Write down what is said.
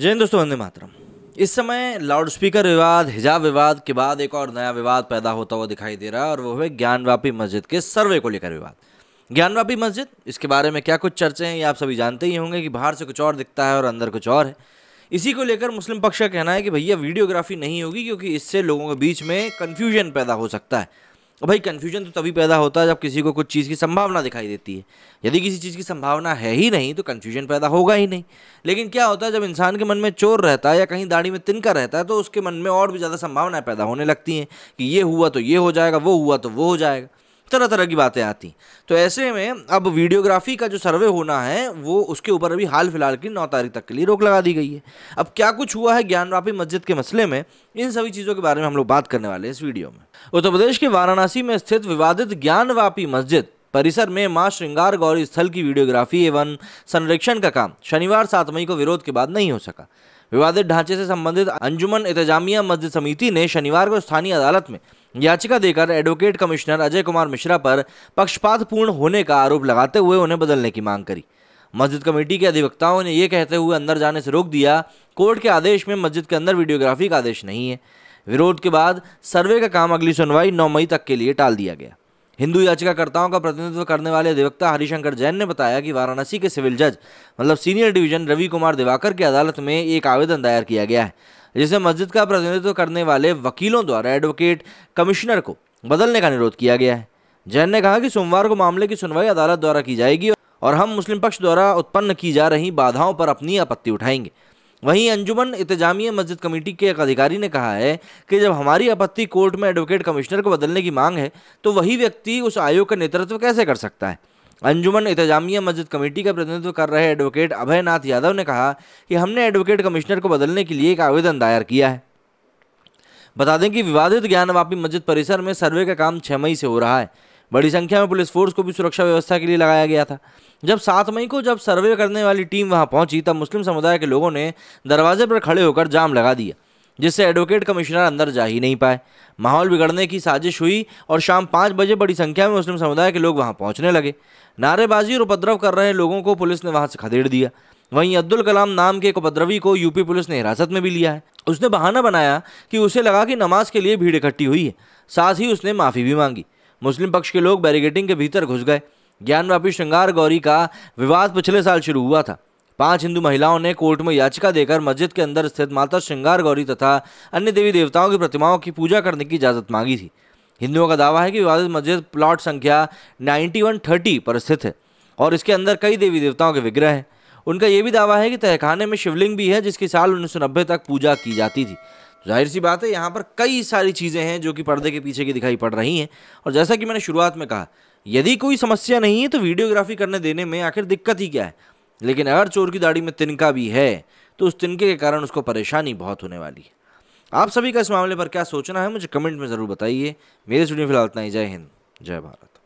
जय दोस्तों वंदे मातरम इस समय लाउडस्पीकर विवाद हिजाब विवाद के बाद एक और नया विवाद पैदा होता हुआ दिखाई दे रहा है और वो है ज्ञानवापी मस्जिद के सर्वे को लेकर विवाद ज्ञानवापी मस्जिद इसके बारे में क्या कुछ चर्चे हैं ये आप सभी जानते ही होंगे कि बाहर से कुछ और दिखता है और अंदर कुछ और है इसी को लेकर मुस्लिम पक्ष का कहना है कि भैया वीडियोग्राफी नहीं होगी क्योंकि इससे लोगों के बीच में कन्फ्यूजन पैदा हो सकता है तो भाई कन्फ्यूजन तो तभी पैदा होता है जब किसी को कुछ चीज़ की संभावना दिखाई देती है यदि किसी चीज़ की संभावना है ही नहीं तो कन्फ्यूजन पैदा होगा ही नहीं लेकिन क्या होता है जब इंसान के मन में चोर रहता है या कहीं दाढ़ी में तिनका रहता है तो उसके मन में और भी ज़्यादा संभावनाएं पैदा होने लगती हैं कि ये हुआ तो ये हो जाएगा वो हुआ तो वो हो जाएगा तरह तरह की बातें आती तो ऐसे में अब वीडियोग्राफी का जो सर्वे होना है वो उसके ऊपर अभी हाल फिलहाल की नौ तारीख तक के लिए रोक लगा दी गई है अब क्या कुछ हुआ है ज्ञानवापी मस्जिद के मसले में इन सभी चीज़ों के बारे में हम लोग बात करने वाले हैं इस वीडियो में उत्तर प्रदेश के वाराणसी में स्थित विवादित ज्ञानवापी मस्जिद परिसर में मां श्रृंगार गौरी स्थल की वीडियोग्राफी एवं संरक्षण का काम शनिवार सात मई को विरोध के बाद नहीं हो सका विवादित ढांचे से संबंधित अंजुमन इंतजामिया मस्जिद समिति ने शनिवार को स्थानीय अदालत में याचिका देकर एडवोकेट कमिश्नर अजय कुमार मिश्रा पर पक्षपातपूर्ण होने का आरोप लगाते हुए उन्हें बदलने की मांग करी मस्जिद कमेटी के अधिवक्ताओं ने यह कहते हुए अंदर जाने से रोक दिया कोर्ट के आदेश में मस्जिद के अंदर वीडियोग्राफी का आदेश नहीं है विरोध के बाद सर्वे का काम अगली सुनवाई नौ मई तक के लिए टाल दिया गया हिंदू याचिकाकर्ताओं का प्रतिनिधित्व करने वाले अधिवक्ता हरिशंकर जैन ने बताया कि वाराणसी के सिविल जज मतलब सीनियर डिवीजन रवि कुमार दिवाकर की अदालत में एक आवेदन दायर किया गया है जिसे मस्जिद का प्रतिनिधित्व करने वाले वकीलों द्वारा एडवोकेट कमिश्नर को बदलने का अनुरोध किया गया है जैन ने कहा कि सोमवार को मामले की सुनवाई अदालत द्वारा की जाएगी और हम मुस्लिम पक्ष द्वारा उत्पन्न की जा रही बाधाओं पर अपनी आपत्ति उठाएंगे वहीं अंजुमन इंतजामिया मस्जिद कमेटी के एक अधिकारी ने कहा है कि जब हमारी आपत्ति कोर्ट में एडवोकेट कमिश्नर को बदलने की मांग है तो वही व्यक्ति उस आयोग का नेतृत्व कैसे कर सकता है अंजुमन इंतजामिया मस्जिद कमेटी का प्रतिनिधित्व कर रहे एडवोकेट अभय नाथ यादव ने कहा कि हमने एडवोकेट कमिश्नर को बदलने के लिए एक आवेदन दायर किया है बता दें कि विवादित ज्ञानवापी मस्जिद परिसर में सर्वे का काम छः मई से हो रहा है बड़ी संख्या में पुलिस फोर्स को भी सुरक्षा व्यवस्था के लिए लगाया गया था जब सात मई को जब सर्वे करने वाली टीम वहां पहुंची तब मुस्लिम समुदाय के लोगों ने दरवाजे पर खड़े होकर जाम लगा दिया जिससे एडवोकेट कमिश्नर अंदर जा ही नहीं पाए माहौल बिगड़ने की साजिश हुई और शाम पाँच बजे बड़ी संख्या में मुस्लिम समुदाय के लोग वहाँ पहुँचने लगे नारेबाजी और उपद्रव कर रहे लोगों को पुलिस ने वहाँ से खदेड़ दिया वहीं अब्दुल कलाम नाम के एक उपद्रवी को यूपी पुलिस ने हिरासत में भी लिया है उसने बहाना बनाया कि उसे लगा कि नमाज के लिए भीड़ इकट्ठी हुई है साथ ही उसने माफ़ी भी मांगी मुस्लिम पक्ष के लोग बैरिगेटिंग के भीतर घुस गए ज्ञानवापी श्रृंगार गौरी का विवाद पिछले साल शुरू हुआ था पांच हिंदू महिलाओं ने कोर्ट में याचिका देकर मस्जिद के अंदर स्थित माता श्रृंगार गौरी तथा अन्य देवी देवताओं की प्रतिमाओं की पूजा करने की इजाज़त मांगी थी हिंदुओं का दावा है कि विवादित मस्जिद प्लॉट संख्या 9130 पर स्थित है और इसके अंदर कई देवी देवताओं के विग्रह हैं उनका ये भी दावा है कि तहखाने में शिवलिंग भी है जिसकी साल उन्नीस तक पूजा की जाती थी जाहिर सी बात है यहाँ पर कई सारी चीज़ें हैं जो कि पर्दे के पीछे की दिखाई पड़ रही हैं और जैसा कि मैंने शुरुआत में कहा यदि कोई समस्या नहीं है तो वीडियोग्राफी करने देने में आखिर दिक्कत ही क्या है लेकिन अगर चोर की दाढ़ी में तिनका भी है तो उस तिनके के कारण उसको परेशानी बहुत होने वाली है आप सभी का इस मामले पर क्या सोचना है मुझे कमेंट में ज़रूर बताइए मेरे स्टूडियो फिलहाल इतना ही जय हिंद जय भारत